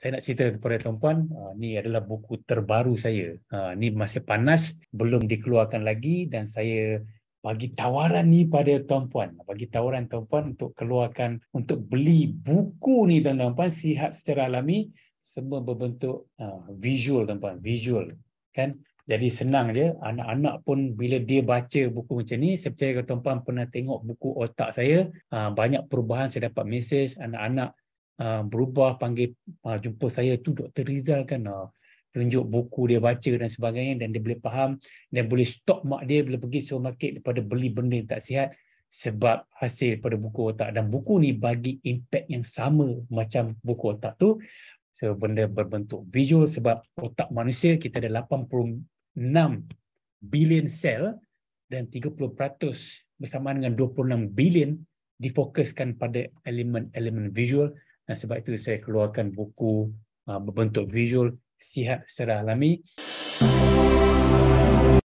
saya nak cerita kepada tuan-puan, uh, ni adalah buku terbaru saya. Uh, ni masih panas, belum dikeluarkan lagi dan saya bagi tawaran ni pada tuan-puan. Bagi tawaran tuan-puan untuk keluarkan, untuk beli buku ni tuan-puan, sihat secara alami, semua berbentuk uh, visual tuan-puan, visual. Kan? Jadi senang je, anak-anak pun bila dia baca buku macam ni, saya percaya tuan-puan pernah tengok buku otak saya, uh, banyak perubahan saya dapat mesej, anak-anak Uh, berubah panggil uh, jumpa saya tu Dr. Rizal kan uh, tunjuk buku dia baca dan sebagainya dan dia boleh faham dan boleh stop mak dia bila pergi supermarket daripada beli benda yang tak sihat sebab hasil pada buku otak dan buku ni bagi impact yang sama macam buku otak tu so benda berbentuk visual sebab otak manusia kita ada 86 bilion sel dan 30% bersamaan dengan 26 bilion difokuskan pada elemen-elemen visual dan sebab itu saya keluarkan buku uh, berbentuk visual sihat secara alami. Thank you.